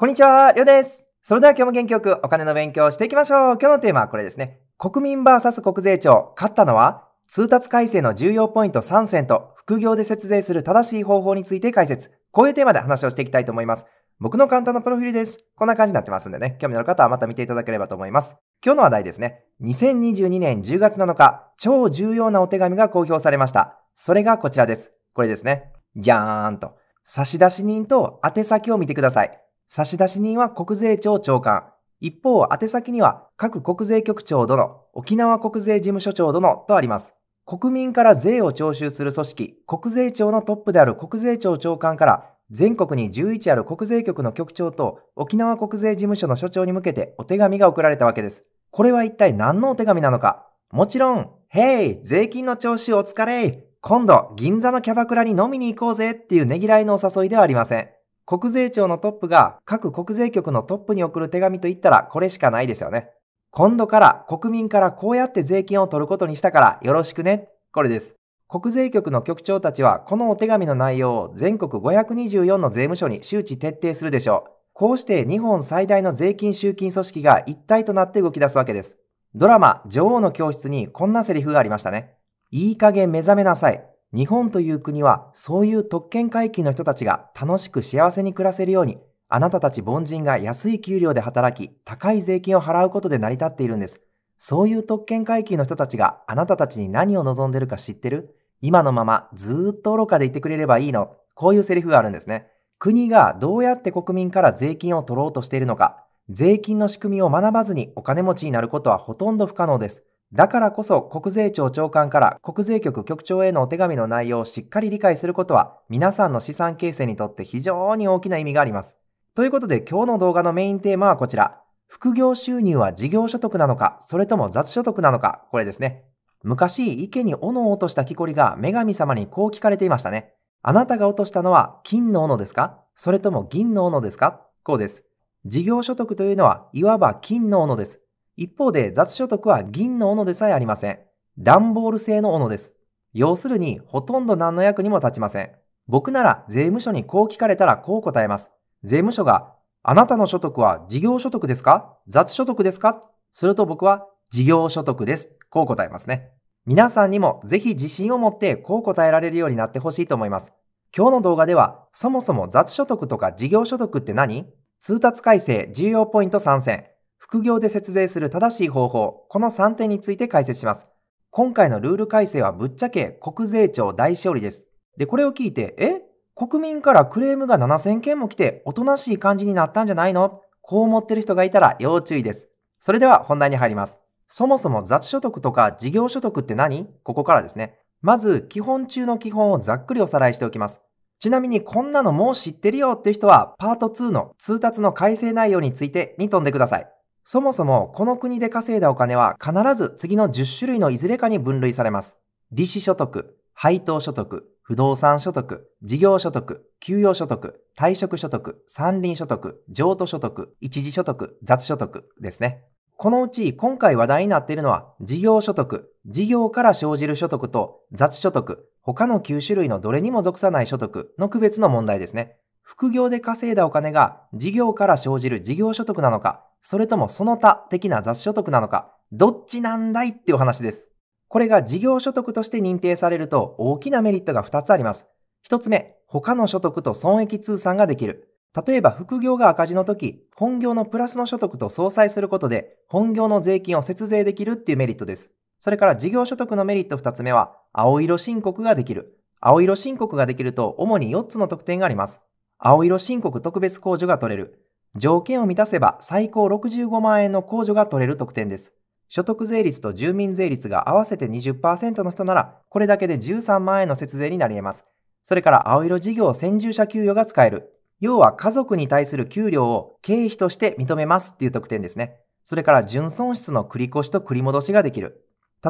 こんにちは、りょうです。それでは今日も元気よくお金の勉強をしていきましょう。今日のテーマはこれですね。国民 VS 国税庁、勝ったのは通達改正の重要ポイント3選と副業で節税する正しい方法について解説。こういうテーマで話をしていきたいと思います。僕の簡単なプロフィールです。こんな感じになってますんでね。興味のある方はまた見ていただければと思います。今日の話題ですね。2022年10月7日、超重要なお手紙が公表されました。それがこちらです。これですね。じゃーんと。差出人と宛先を見てください。差出人は国税庁長官。一方、宛先には各国税局長殿、沖縄国税事務所長殿とあります。国民から税を徴収する組織、国税庁のトップである国税庁長官から全国に11ある国税局の局長と沖縄国税事務所の所長に向けてお手紙が送られたわけです。これは一体何のお手紙なのかもちろん、ヘイ税金の徴収お疲れ今度、銀座のキャバクラに飲みに行こうぜっていうねぎらいのお誘いではありません。国税庁のトップが各国税局のトップに送る手紙と言ったらこれしかないですよね。今度から国民からこうやって税金を取ることにしたからよろしくね。これです。国税局の局長たちはこのお手紙の内容を全国524の税務署に周知徹底するでしょう。こうして日本最大の税金集金組織が一体となって動き出すわけです。ドラマ、女王の教室にこんなセリフがありましたね。いい加減目覚めなさい。日本という国はそういう特権階級の人たちが楽しく幸せに暮らせるように、あなたたち凡人が安い給料で働き、高い税金を払うことで成り立っているんです。そういう特権階級の人たちがあなたたちに何を望んでるか知ってる今のままずっと愚かでいてくれればいいの。こういうセリフがあるんですね。国がどうやって国民から税金を取ろうとしているのか、税金の仕組みを学ばずにお金持ちになることはほとんど不可能です。だからこそ国税庁長官から国税局局長へのお手紙の内容をしっかり理解することは皆さんの資産形成にとって非常に大きな意味があります。ということで今日の動画のメインテーマはこちら。副業収入は事業所得なのか、それとも雑所得なのか、これですね。昔、池に斧を落とした木こりが女神様にこう聞かれていましたね。あなたが落としたのは金の斧ですかそれとも銀の斧ですかこうです。事業所得というのはいわば金の斧です。一方で雑所得は銀の斧でさえありません。段ボール製の斧です。要するに、ほとんど何の役にも立ちません。僕なら税務署にこう聞かれたらこう答えます。税務署が、あなたの所得は事業所得ですか雑所得ですかすると僕は、事業所得です。こう答えますね。皆さんにもぜひ自信を持ってこう答えられるようになってほしいと思います。今日の動画では、そもそも雑所得とか事業所得って何通達改正重要ポイント参戦。副業で節税する正しい方法、この3点について解説します。今回のルール改正はぶっちゃけ国税庁大勝利です。で、これを聞いて、え国民からクレームが7000件も来て、おとなしい感じになったんじゃないのこう思ってる人がいたら要注意です。それでは本題に入ります。そもそも雑所得とか事業所得って何ここからですね。まず、基本中の基本をざっくりおさらいしておきます。ちなみにこんなのもう知ってるよって人は、パート2の通達の改正内容についてに飛んでください。そもそもこの国で稼いだお金は必ず次の10種類のいずれかに分類されます。利子所得、配当所得、不動産所得、事業所得、給与所得、退職所得、山林所得、譲渡所得、一時所得、雑所得ですね。このうち今回話題になっているのは事業所得、事業から生じる所得と雑所得、他の9種類のどれにも属さない所得の区別の問題ですね。副業で稼いだお金が事業から生じる事業所得なのか、それともその他的な雑所得なのか、どっちなんだいっていう話です。これが事業所得として認定されると大きなメリットが2つあります。1つ目、他の所得と損益通算ができる。例えば副業が赤字の時、本業のプラスの所得と相殺することで、本業の税金を節税できるっていうメリットです。それから事業所得のメリット2つ目は、青色申告ができる。青色申告ができると主に4つの特典があります。青色申告特別控除が取れる。条件を満たせば最高65万円の控除が取れる特典です。所得税率と住民税率が合わせて20%の人なら、これだけで13万円の節税になり得ます。それから青色事業先住者給与が使える。要は家族に対する給料を経費として認めますっていう特典ですね。それから純損失の繰越しと繰り戻しができる。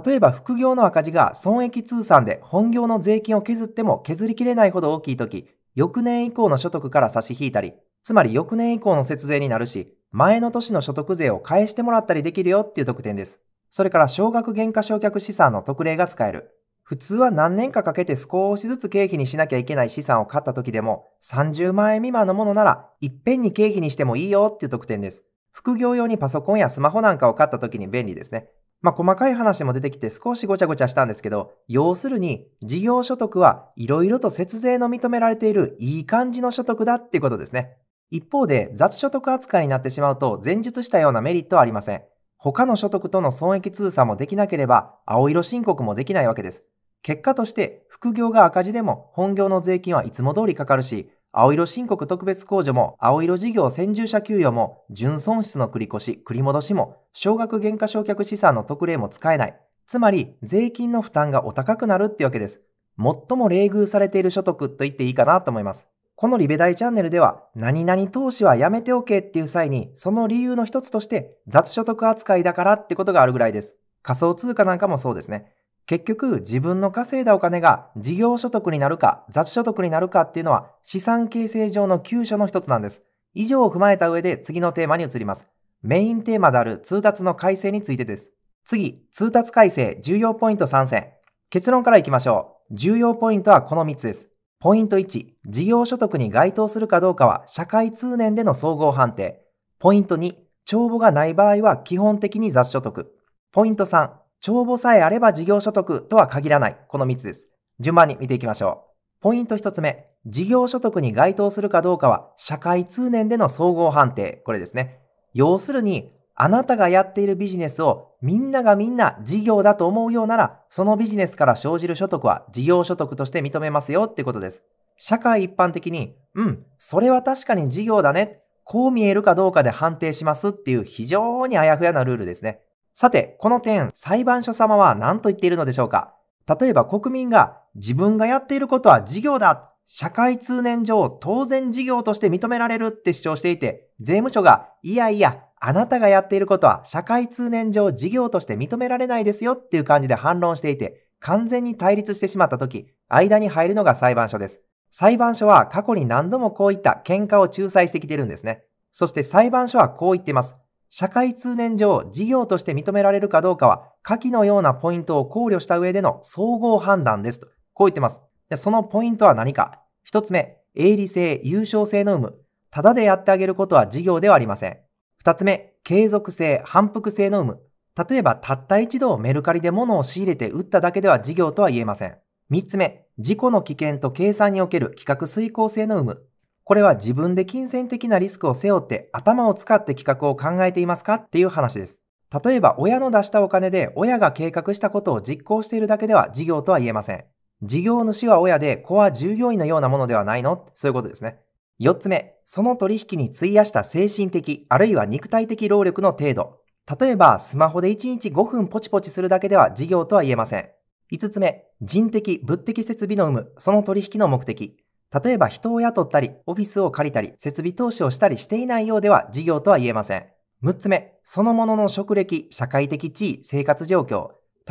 例えば副業の赤字が損益通算で本業の税金を削っても削りきれないほど大きい時、翌年以降の所得から差し引いたり、つまり翌年以降の節税になるし、前の年の所得税を返してもらったりできるよっていう特典です。それから少額減価償却資産の特例が使える。普通は何年かかけて少しずつ経費にしなきゃいけない資産を買った時でも、30万円未満のものなら、いっぺんに経費にしてもいいよっていう特典です。副業用にパソコンやスマホなんかを買った時に便利ですね。まあ、細かい話も出てきて少しごちゃごちゃしたんですけど、要するに、事業所得はいろいろと節税の認められているいい感じの所得だっていうことですね。一方で、雑所得扱いになってしまうと、前述したようなメリットはありません。他の所得との損益通算もできなければ、青色申告もできないわけです。結果として、副業が赤字でも本業の税金はいつも通りかかるし、青色申告特別控除も、青色事業先住者給与も、純損失の繰越し、繰り戻しも、少額減価償却資産の特例も使えない。つまり、税金の負担がお高くなるってわけです。最も冷遇されている所得と言っていいかなと思います。このリベ大チャンネルでは、何々投資はやめておけっていう際に、その理由の一つとして、雑所得扱いだからってことがあるぐらいです。仮想通貨なんかもそうですね。結局自分の稼いだお金が事業所得になるか雑所得になるかっていうのは資産形成上の急所の一つなんです。以上を踏まえた上で次のテーマに移ります。メインテーマである通達の改正についてです。次、通達改正重要ポイント3選。結論からいきましょう。重要ポイントはこの3つです。ポイント1、事業所得に該当するかどうかは社会通念での総合判定。ポイント2、帳簿がない場合は基本的に雑所得。ポイント3、帳簿さえあれば事業所得とは限らない。この3つです。順番に見ていきましょう。ポイント1つ目。事業所得に該当するかどうかは、社会通念での総合判定。これですね。要するに、あなたがやっているビジネスをみんながみんな事業だと思うようなら、そのビジネスから生じる所得は事業所得として認めますよってことです。社会一般的に、うん、それは確かに事業だね。こう見えるかどうかで判定しますっていう非常にあやふやなルールですね。さて、この点、裁判所様は何と言っているのでしょうか例えば国民が自分がやっていることは事業だ社会通念上当然事業として認められるって主張していて、税務署がいやいや、あなたがやっていることは社会通念上事業として認められないですよっていう感じで反論していて、完全に対立してしまった時、間に入るのが裁判所です。裁判所は過去に何度もこういった喧嘩を仲裁してきてるんですね。そして裁判所はこう言っています。社会通念上事業として認められるかどうかは、下記のようなポイントを考慮した上での総合判断ですと、こう言ってます。でそのポイントは何か一つ目、営利性、優勝性の有無。ただでやってあげることは事業ではありません。二つ目、継続性、反復性の有無。例えば、たった一度メルカリで物を仕入れて売っただけでは事業とは言えません。三つ目、事故の危険と計算における企画遂行性の有無。これは自分で金銭的なリスクを背負って頭を使って企画を考えていますかっていう話です。例えば親の出したお金で親が計画したことを実行しているだけでは事業とは言えません。事業主は親で子は従業員のようなものではないのそういうことですね。4つ目、その取引に費やした精神的あるいは肉体的労力の程度。例えばスマホで1日5分ポチポチするだけでは事業とは言えません。5つ目、人的、物的設備の有無、その取引の目的。例えば人を雇ったり、オフィスを借りたり、設備投資をしたりしていないようでは事業とは言えません。6つ目、そのものの職歴、社会的地位、生活状況。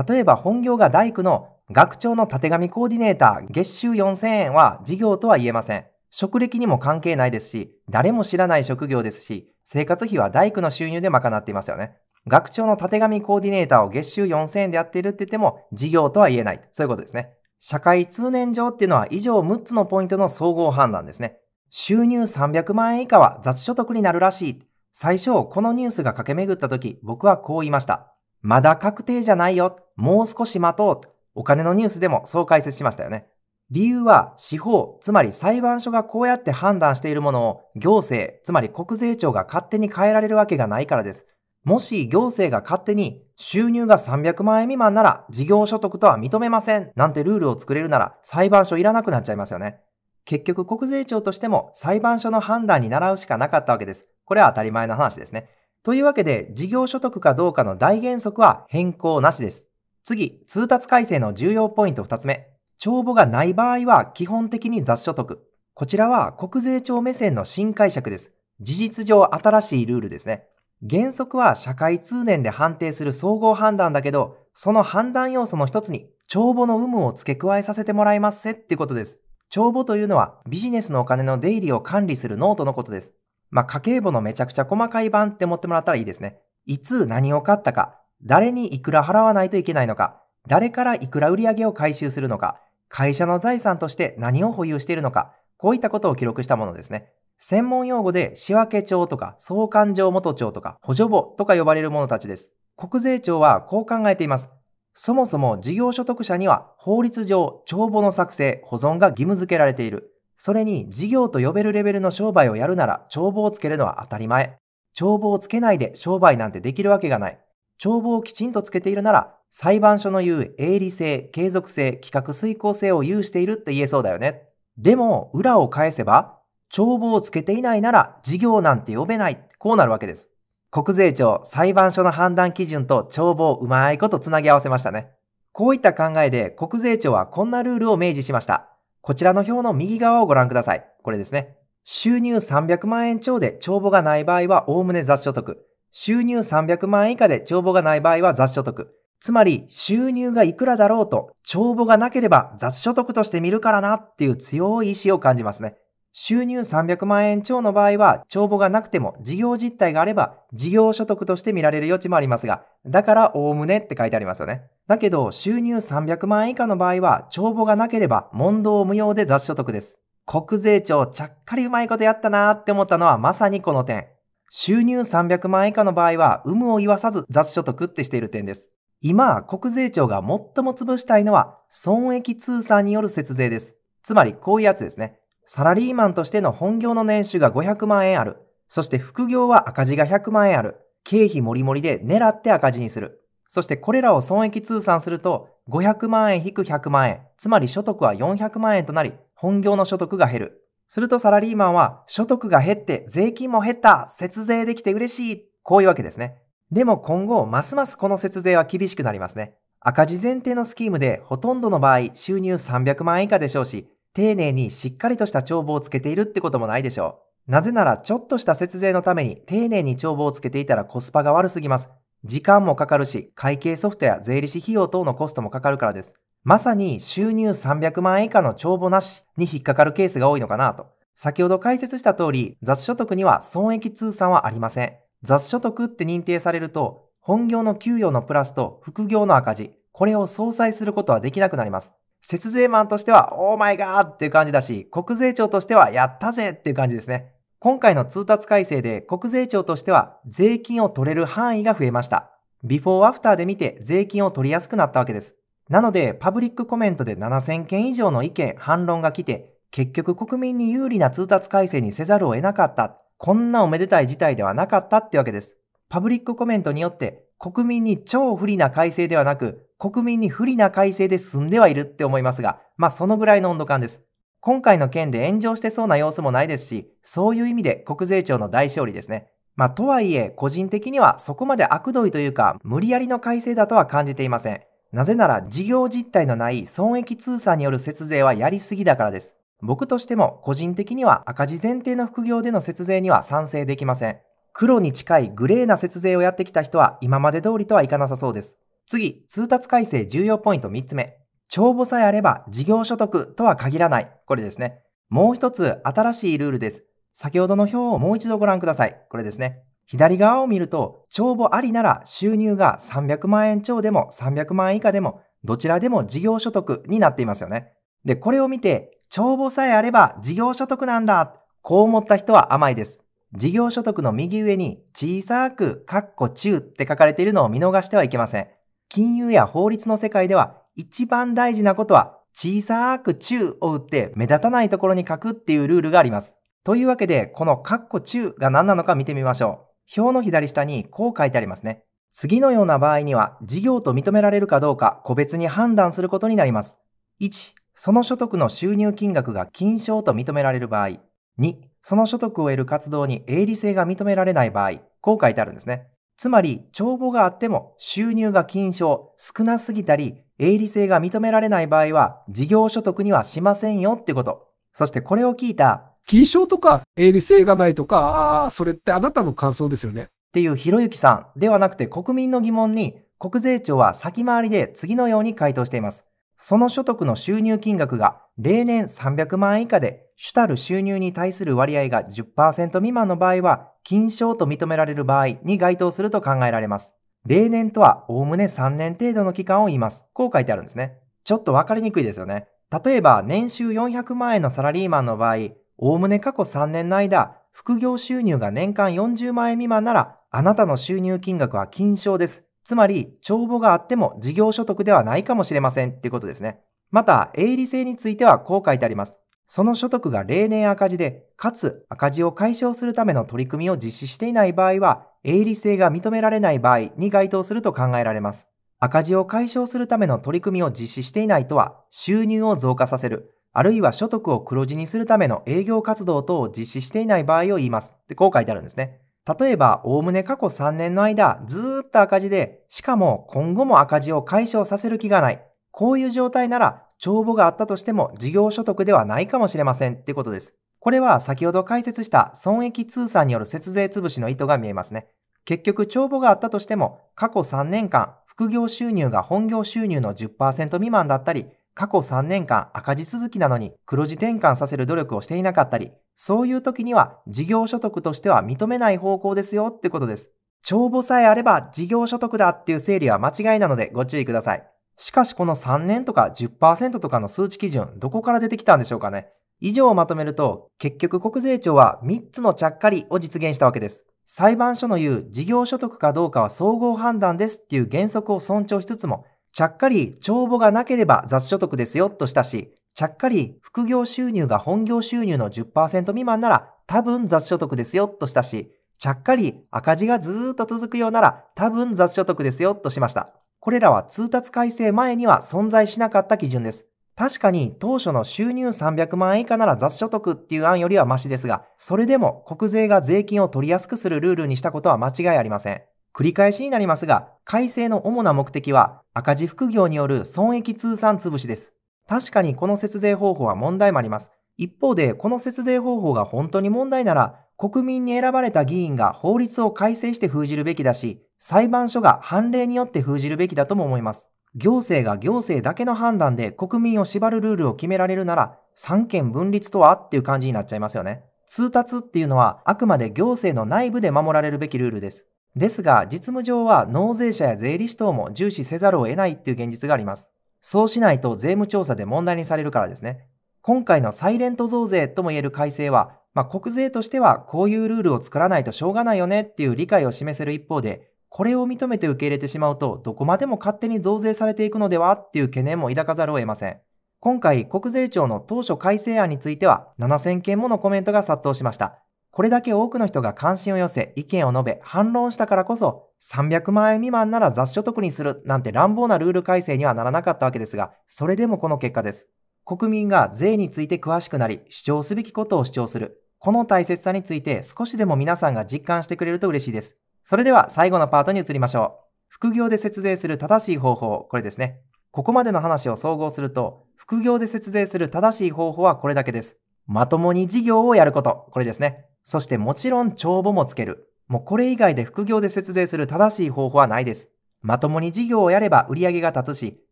例えば本業が大工の学長の縦紙コーディネーター、月収4000円は事業とは言えません。職歴にも関係ないですし、誰も知らない職業ですし、生活費は大工の収入で賄っていますよね。学長の縦紙コーディネーターを月収4000円でやっているって言っても、事業とは言えない。そういうことですね。社会通念上っていうのは以上6つのポイントの総合判断ですね。収入300万円以下は雑所得になるらしい。最初、このニュースが駆け巡った時、僕はこう言いました。まだ確定じゃないよ。もう少し待とう。お金のニュースでもそう解説しましたよね。理由は、司法、つまり裁判所がこうやって判断しているものを、行政、つまり国税庁が勝手に変えられるわけがないからです。もし行政が勝手に収入が300万円未満なら事業所得とは認めませんなんてルールを作れるなら裁判所いらなくなっちゃいますよね。結局国税庁としても裁判所の判断に倣うしかなかったわけです。これは当たり前の話ですね。というわけで事業所得かどうかの大原則は変更なしです。次、通達改正の重要ポイント2つ目。帳簿がない場合は基本的に雑所得。こちらは国税庁目線の新解釈です。事実上新しいルールですね。原則は社会通念で判定する総合判断だけど、その判断要素の一つに帳簿の有無を付け加えさせてもらいますせってことです。帳簿というのはビジネスのお金の出入りを管理するノートのことです。まあ、家計簿のめちゃくちゃ細かい版って思ってもらったらいいですね。いつ何を買ったか、誰にいくら払わないといけないのか、誰からいくら売り上げを回収するのか、会社の財産として何を保有しているのか、こういったことを記録したものですね。専門用語で仕分帳とか総勘定元帳とか補助簿とか呼ばれるものたちです。国税庁はこう考えています。そもそも事業所得者には法律上帳簿の作成、保存が義務付けられている。それに事業と呼べるレベルの商売をやるなら帳簿をつけるのは当たり前。帳簿をつけないで商売なんてできるわけがない。帳簿をきちんとつけているなら裁判所の言う営利性、継続性、企画遂行性を有しているって言えそうだよね。でも裏を返せば帳簿をつけていないなら事業なんて呼べない。こうなるわけです。国税庁、裁判所の判断基準と帳簿をうまいことつなぎ合わせましたね。こういった考えで国税庁はこんなルールを明示しました。こちらの表の右側をご覧ください。これですね。収入300万円超で帳簿がない場合はおおむね雑所得。収入300万円以下で帳簿がない場合は雑所得。つまり収入がいくらだろうと帳簿がなければ雑所得として見るからなっていう強い意志を感じますね。収入300万円超の場合は、帳簿がなくても事業実態があれば、事業所得として見られる余地もありますが、だからおおむねって書いてありますよね。だけど、収入300万円以下の場合は、帳簿がなければ問答無用で雑所得です。国税庁ちゃっかりうまいことやったなーって思ったのはまさにこの点。収入300万円以下の場合は、有無を言わさず雑所得ってしている点です。今、国税庁が最も潰したいのは、損益通算による節税です。つまり、こういうやつですね。サラリーマンとしての本業の年収が500万円ある。そして副業は赤字が100万円ある。経費もりもりで狙って赤字にする。そしてこれらを損益通算すると、500万円引く100万円、つまり所得は400万円となり、本業の所得が減る。するとサラリーマンは、所得が減って税金も減った、節税できて嬉しい、こういうわけですね。でも今後、ますますこの節税は厳しくなりますね。赤字前提のスキームで、ほとんどの場合、収入300万円以下でしょうし、丁寧にしっかりとした帳簿をつけているってこともないでしょう。なぜなら、ちょっとした節税のために丁寧に帳簿をつけていたらコスパが悪すぎます。時間もかかるし、会計ソフトや税理士費用等のコストもかかるからです。まさに収入300万円以下の帳簿なしに引っかかるケースが多いのかなと。先ほど解説した通り、雑所得には損益通算はありません。雑所得って認定されると、本業の給与のプラスと副業の赤字、これを相殺することはできなくなります。節税マンとしては、オーマイガーっていう感じだし、国税庁としては、やったぜっていう感じですね。今回の通達改正で国税庁としては税金を取れる範囲が増えました。ビフォーアフターで見て税金を取りやすくなったわけです。なので、パブリックコメントで7000件以上の意見、反論が来て、結局国民に有利な通達改正にせざるを得なかった。こんなおめでたい事態ではなかったってわけです。パブリックコメントによって国民に超不利な改正ではなく、国民に不利な改正で進んではいるって思いますが、まあそのぐらいの温度感です。今回の件で炎上してそうな様子もないですし、そういう意味で国税庁の大勝利ですね。まあとはいえ、個人的にはそこまで悪どいというか、無理やりの改正だとは感じていません。なぜなら事業実態のない損益通算による節税はやりすぎだからです。僕としても個人的には赤字前提の副業での節税には賛成できません。黒に近いグレーな節税をやってきた人は今まで通りとはいかなさそうです。次、通達改正重要ポイント3つ目。帳簿さえあれば事業所得とは限らない。これですね。もう一つ新しいルールです。先ほどの表をもう一度ご覧ください。これですね。左側を見ると、帳簿ありなら収入が300万円超でも300万円以下でも、どちらでも事業所得になっていますよね。で、これを見て、帳簿さえあれば事業所得なんだ。こう思った人は甘いです。事業所得の右上に小さくカッコ中って書かれているのを見逃してはいけません。金融や法律の世界では一番大事なことは小さく中を打って目立たないところに書くっていうルールがあります。というわけで、このカッコ中が何なのか見てみましょう。表の左下にこう書いてありますね。次のような場合には事業と認められるかどうか個別に判断することになります。1、その所得の収入金額が金賞と認められる場合。2、その所得を得る活動に営利性が認められない場合、こう書いてあるんですね。つまり、帳簿があっても収入が金少、少なすぎたり、営利性が認められない場合は、事業所得にはしませんよってこと。そしてこれを聞いた、金賞とか営利性がないとか、ああ、それってあなたの感想ですよね。っていうひろゆきさんではなくて国民の疑問に、国税庁は先回りで次のように回答しています。その所得の収入金額が例年300万円以下で主たる収入に対する割合が10%未満の場合は、金賞と認められる場合に該当すると考えられます。例年とはおおむね3年程度の期間を言います。こう書いてあるんですね。ちょっとわかりにくいですよね。例えば、年収400万円のサラリーマンの場合、おおむね過去3年の間、副業収入が年間40万円未満なら、あなたの収入金額は金賞です。つまり、帳簿があっても事業所得ではないかもしれませんっていうことですね。また、営利性についてはこう書いてあります。その所得が例年赤字で、かつ赤字を解消するための取り組みを実施していない場合は、営利性が認められない場合に該当すると考えられます。赤字を解消するための取り組みを実施していないとは、収入を増加させる、あるいは所得を黒字にするための営業活動等を実施していない場合を言います。ってこう書いてあるんですね。例えば、おおむね過去3年の間、ずっと赤字で、しかも今後も赤字を解消させる気がない。こういう状態なら、帳簿があったとしても事業所得ではないかもしれませんってことです。これは先ほど解説した損益通算による節税潰しの意図が見えますね。結局帳簿があったとしても過去3年間副業収入が本業収入の10%未満だったり過去3年間赤字続きなのに黒字転換させる努力をしていなかったりそういう時には事業所得としては認めない方向ですよってことです。帳簿さえあれば事業所得だっていう整理は間違いなのでご注意ください。しかしこの3年とか10%とかの数値基準、どこから出てきたんでしょうかね。以上をまとめると、結局国税庁は3つのちゃっかりを実現したわけです。裁判所の言う事業所得かどうかは総合判断ですっていう原則を尊重しつつも、ちゃっかり帳簿がなければ雑所得ですよとしたし、ちゃっかり副業収入が本業収入の10%未満なら多分雑所得ですよとしたし、ちゃっかり赤字がずーっと続くようなら多分雑所得ですよとしました。これらは通達改正前には存在しなかった基準です。確かに当初の収入300万円以下なら雑所得っていう案よりはマシですが、それでも国税が税金を取りやすくするルールにしたことは間違いありません。繰り返しになりますが、改正の主な目的は赤字副業による損益通算潰しです。確かにこの節税方法は問題もあります。一方で、この節税方法が本当に問題なら、国民に選ばれた議員が法律を改正して封じるべきだし、裁判所が判例によって封じるべきだとも思います。行政が行政だけの判断で国民を縛るルールを決められるなら、三権分立とはっていう感じになっちゃいますよね。通達っていうのはあくまで行政の内部で守られるべきルールです。ですが、実務上は納税者や税理士等も重視せざるを得ないっていう現実があります。そうしないと税務調査で問題にされるからですね。今回のサイレント増税とも言える改正は、まあ、国税としてはこういうルールを作らないとしょうがないよねっていう理解を示せる一方で、これを認めて受け入れてしまうと、どこまでも勝手に増税されていくのではっていう懸念も抱かざるを得ません。今回、国税庁の当初改正案については、7000件ものコメントが殺到しました。これだけ多くの人が関心を寄せ、意見を述べ、反論したからこそ、300万円未満なら雑所得にするなんて乱暴なルール改正にはならなかったわけですが、それでもこの結果です。国民が税について詳しくなり、主張すべきことを主張する。この大切さについて少しでも皆さんが実感してくれると嬉しいです。それでは最後のパートに移りましょう。副業で節税する正しい方法、これですね。ここまでの話を総合すると、副業で節税する正しい方法はこれだけです。まともに事業をやること、これですね。そしてもちろん帳簿もつける。もうこれ以外で副業で節税する正しい方法はないです。まともに事業をやれば売り上げが立つし、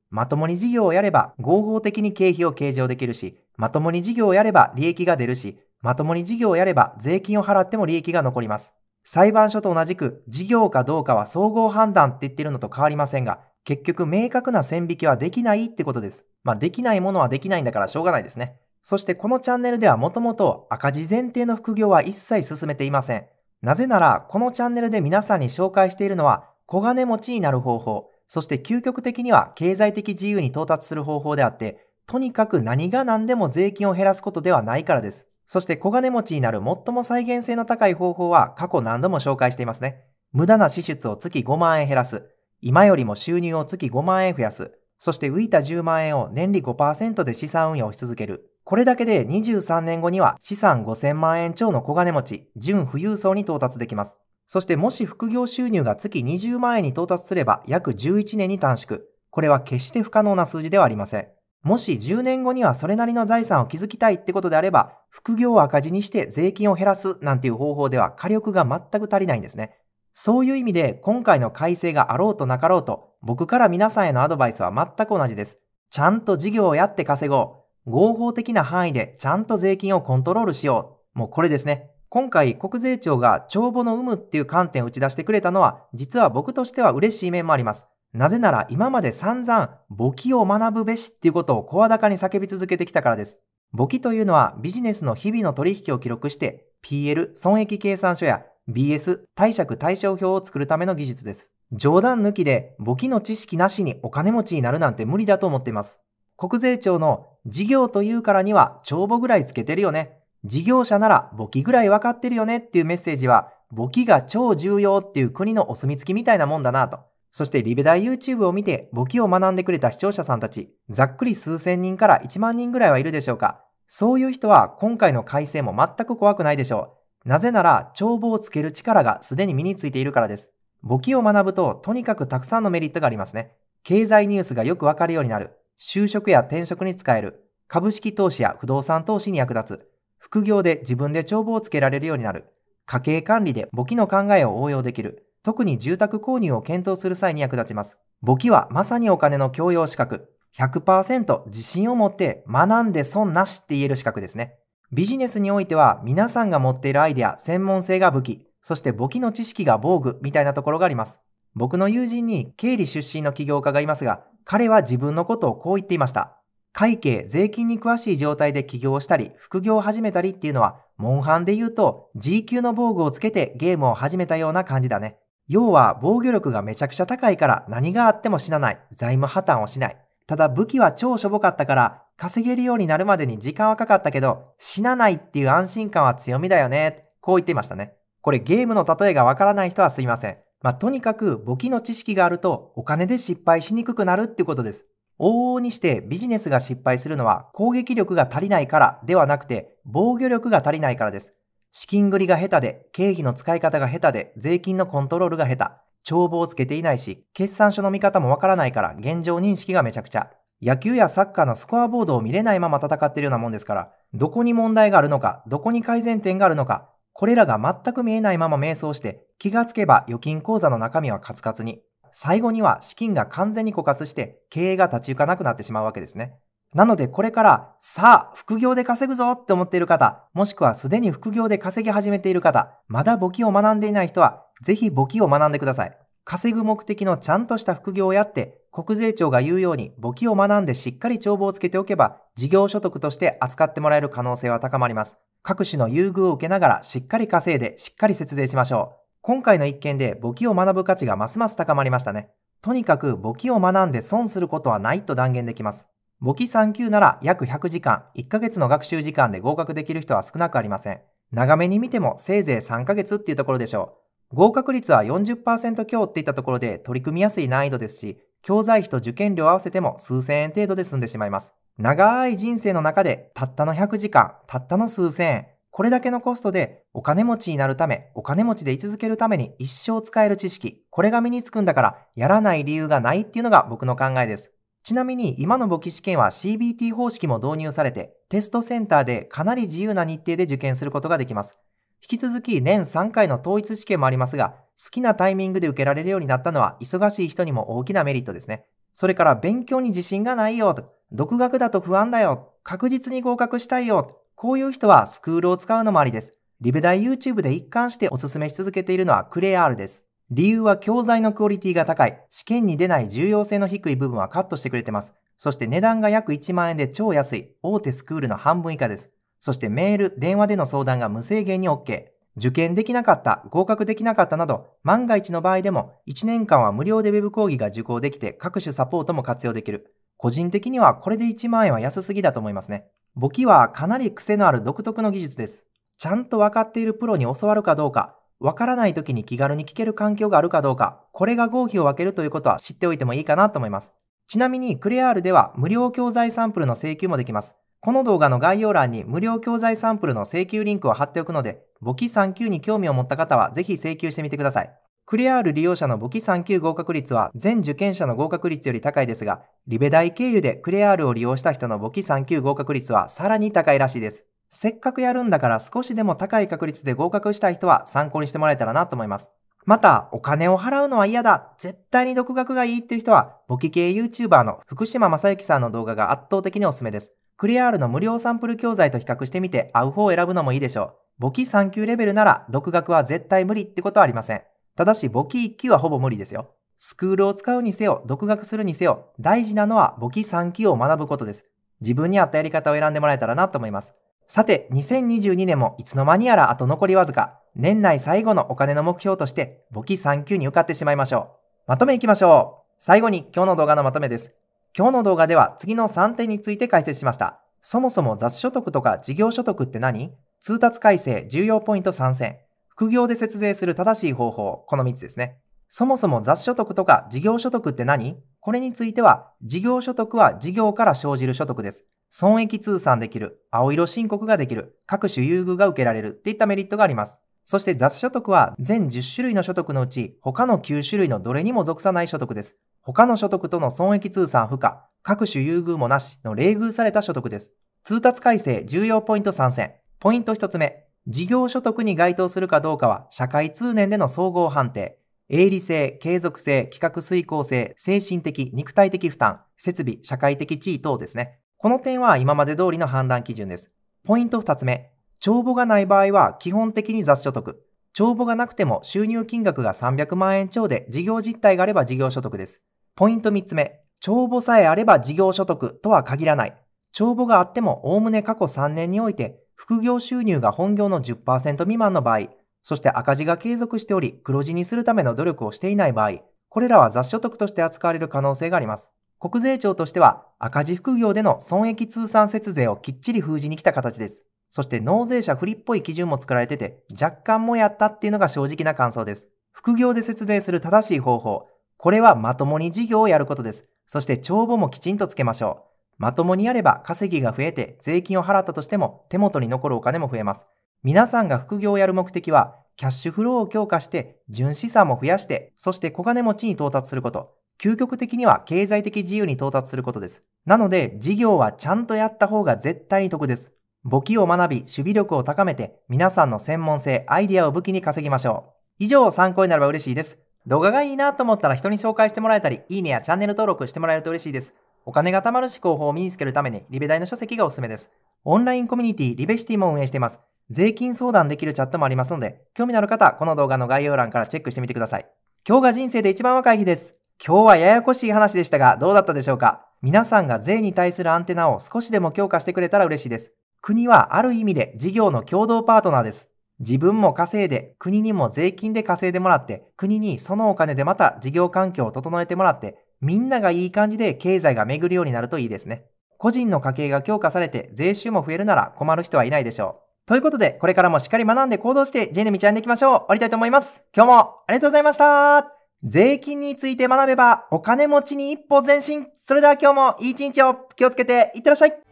まともに事業をやれば合法的に経費を計上できるし、まともに事業をやれば利益が出るし、まともに事業をやれば税金を払っても利益が残ります。裁判所と同じく事業かどうかは総合判断って言ってるのと変わりませんが、結局明確な線引きはできないってことです。まあできないものはできないんだからしょうがないですね。そしてこのチャンネルではもともと赤字前提の副業は一切進めていません。なぜならこのチャンネルで皆さんに紹介しているのは小金持ちになる方法、そして究極的には経済的自由に到達する方法であって、とにかく何が何でも税金を減らすことではないからです。そして小金持ちになる最も再現性の高い方法は過去何度も紹介していますね。無駄な支出を月5万円減らす。今よりも収入を月5万円増やす。そして浮いた10万円を年利5%で資産運用し続ける。これだけで23年後には資産5000万円超の小金持ち、純富裕層に到達できます。そしてもし副業収入が月20万円に到達すれば約11年に短縮。これは決して不可能な数字ではありません。もし10年後にはそれなりの財産を築きたいってことであれば、副業を赤字にして税金を減らすなんていう方法では火力が全く足りないんですね。そういう意味で今回の改正があろうとなかろうと、僕から皆さんへのアドバイスは全く同じです。ちゃんと事業をやって稼ごう。合法的な範囲でちゃんと税金をコントロールしよう。もうこれですね。今回国税庁が帳簿の有無っていう観点を打ち出してくれたのは、実は僕としては嬉しい面もあります。なぜなら今まで散々簿記を学ぶべしっていうことを声高に叫び続けてきたからです。簿記というのはビジネスの日々の取引を記録して PL 損益計算書や BS 貸借対照表を作るための技術です。冗談抜きで簿記の知識なしにお金持ちになるなんて無理だと思っています。国税庁の事業というからには帳簿ぐらいつけてるよね。事業者なら簿記ぐらいわかってるよねっていうメッセージは簿記が超重要っていう国のお墨付きみたいなもんだなと。そしてリベ大 YouTube を見て簿記を学んでくれた視聴者さんたち、ざっくり数千人から1万人ぐらいはいるでしょうか。そういう人は今回の改正も全く怖くないでしょう。なぜなら帳簿をつける力がすでに身についているからです。簿記を学ぶととにかくたくさんのメリットがありますね。経済ニュースがよくわかるようになる。就職や転職に使える。株式投資や不動産投資に役立つ。副業で自分で帳簿をつけられるようになる。家計管理で簿記の考えを応用できる。特に住宅購入を検討する際に役立ちます。簿記はまさにお金の教養資格。100%自信を持って学んで損なしって言える資格ですね。ビジネスにおいては皆さんが持っているアイデア、専門性が武器、そして簿記の知識が防具みたいなところがあります。僕の友人に経理出身の起業家がいますが、彼は自分のことをこう言っていました。会計、税金に詳しい状態で起業したり、副業を始めたりっていうのは、モンハンで言うと、G 級の防具をつけてゲームを始めたような感じだね。要は防御力がめちゃくちゃ高いから何があっても死なない。財務破綻をしない。ただ武器は超しょぼかったから稼げるようになるまでに時間はかかったけど死なないっていう安心感は強みだよね。こう言っていましたね。これゲームの例えがわからない人はすいません。まあ、とにかく簿記の知識があるとお金で失敗しにくくなるってことです。往々にしてビジネスが失敗するのは攻撃力が足りないからではなくて防御力が足りないからです。資金繰りが下手で、経費の使い方が下手で、税金のコントロールが下手。帳簿をつけていないし、決算書の見方もわからないから現状認識がめちゃくちゃ。野球やサッカーのスコアボードを見れないまま戦ってるようなもんですから、どこに問題があるのか、どこに改善点があるのか、これらが全く見えないまま迷走して、気がつけば預金口座の中身はカツカツに。最後には資金が完全に枯渇して、経営が立ち行かなくなってしまうわけですね。なのでこれからさあ副業で稼ぐぞって思っている方、もしくはすでに副業で稼ぎ始めている方、まだ簿記を学んでいない人はぜひ簿記を学んでください。稼ぐ目的のちゃんとした副業をやって国税庁が言うように簿記を学んでしっかり帳簿をつけておけば事業所得として扱ってもらえる可能性は高まります。各種の優遇を受けながらしっかり稼いでしっかり節税しましょう。今回の一件で簿記を学ぶ価値がますます高まりましたね。とにかく簿記を学んで損することはないと断言できます。簿記3級なら約100時間、1ヶ月の学習時間で合格できる人は少なくありません。長めに見てもせいぜい3ヶ月っていうところでしょう。合格率は40%強っていったところで取り組みやすい難易度ですし、教材費と受験料合わせても数千円程度で済んでしまいます。長い人生の中でたったの100時間、たったの数千円、これだけのコストでお金持ちになるため、お金持ちで居続けるために一生使える知識、これが身につくんだからやらない理由がないっていうのが僕の考えです。ちなみに今の簿記試験は CBT 方式も導入されて、テストセンターでかなり自由な日程で受験することができます。引き続き年3回の統一試験もありますが、好きなタイミングで受けられるようになったのは忙しい人にも大きなメリットですね。それから勉強に自信がないよ独学だと不安だよ、確実に合格したいよこういう人はスクールを使うのもありです。リベ大 YouTube で一貫しておすすめし続けているのはクレアールです。理由は教材のクオリティが高い、試験に出ない重要性の低い部分はカットしてくれてます。そして値段が約1万円で超安い、大手スクールの半分以下です。そしてメール、電話での相談が無制限に OK。受験できなかった、合格できなかったなど、万が一の場合でも、1年間は無料で Web 講義が受講できて、各種サポートも活用できる。個人的にはこれで1万円は安すぎだと思いますね。簿記はかなり癖のある独特の技術です。ちゃんと分かっているプロに教わるかどうか、わからない時に気軽に聞ける環境があるかどうか、これが合否を分けるということは知っておいてもいいかなと思います。ちなみにクレアールでは無料教材サンプルの請求もできます。この動画の概要欄に無料教材サンプルの請求リンクを貼っておくので、簿記3級に興味を持った方はぜひ請求してみてください。クレアール利用者の簿記3級合格率は全受験者の合格率より高いですが、リベ大経由でクレアールを利用した人の簿記3級合格率はさらに高いらしいです。せっかくやるんだから少しでも高い確率で合格したい人は参考にしてもらえたらなと思います。また、お金を払うのは嫌だ絶対に独学がいいっていう人は、簿記系 YouTuber の福島正幸さんの動画が圧倒的におすすめです。クリアールの無料サンプル教材と比較してみて合う方を選ぶのもいいでしょう。簿記3級レベルなら独学は絶対無理ってことはありません。ただし簿記1級はほぼ無理ですよ。スクールを使うにせよ、独学するにせよ、大事なのは簿記3級を学ぶことです。自分に合ったやり方を選んでもらえたらなと思います。さて、2022年もいつの間にやらあと残りわずか、年内最後のお金の目標として、簿記3級に受かってしまいましょう。まとめいきましょう。最後に今日の動画のまとめです。今日の動画では次の3点について解説しました。そもそも雑所得とか事業所得って何通達改正重要ポイント3選。副業で節税する正しい方法、この3つですね。そもそも雑所得とか事業所得って何これについては、事業所得は事業から生じる所得です。損益通算できる、青色申告ができる、各種優遇が受けられるっていったメリットがあります。そして雑所得は全10種類の所得のうち他の9種類のどれにも属さない所得です。他の所得との損益通算不可、各種優遇もなしの冷遇された所得です。通達改正重要ポイント3選。ポイント1つ目。事業所得に該当するかどうかは社会通念での総合判定。営利性、継続性、企画遂行性、精神的、肉体的負担、設備、社会的地位等ですね。この点は今まで通りの判断基準です。ポイント2つ目。帳簿がない場合は基本的に雑所得。帳簿がなくても収入金額が300万円超で事業実態があれば事業所得です。ポイント3つ目。帳簿さえあれば事業所得とは限らない。帳簿があっても概ね過去3年において副業収入が本業の10%未満の場合、そして赤字が継続しており黒字にするための努力をしていない場合、これらは雑所得として扱われる可能性があります。国税庁としては赤字副業での損益通算節税をきっちり封じに来た形です。そして納税者不利っぽい基準も作られてて、若干もやったっていうのが正直な感想です。副業で節税する正しい方法。これはまともに事業をやることです。そして帳簿もきちんとつけましょう。まともにやれば稼ぎが増えて税金を払ったとしても手元に残るお金も増えます。皆さんが副業をやる目的は、キャッシュフローを強化して、純資産も増やして、そして小金持ちに到達すること。究極的には経済的自由に到達することです。なので、事業はちゃんとやった方が絶対に得です。簿記を学び、守備力を高めて、皆さんの専門性、アイディアを武器に稼ぎましょう。以上、参考になれば嬉しいです。動画がいいなと思ったら人に紹介してもらえたり、いいねやチャンネル登録してもらえると嬉しいです。お金が貯まる思考法を身につけるために、リベ大の書籍がおすすめです。オンラインコミュニティ、リベシティも運営しています。税金相談できるチャットもありますので、興味のある方、この動画の概要欄からチェックしてみてください。今日が人生で一番若い日です。今日はややこしい話でしたが、どうだったでしょうか皆さんが税に対するアンテナを少しでも強化してくれたら嬉しいです。国はある意味で事業の共同パートナーです。自分も稼いで、国にも税金で稼いでもらって、国にそのお金でまた事業環境を整えてもらって、みんながいい感じで経済が巡るようになるといいですね。個人の家計が強化されて税収も増えるなら困る人はいないでしょう。ということで、これからもしっかり学んで行動して、ジェネミちゃんでいきましょう。終わりたいと思います。今日もありがとうございました。税金について学べばお金持ちに一歩前進。それでは今日もいい一日を気をつけていってらっしゃい。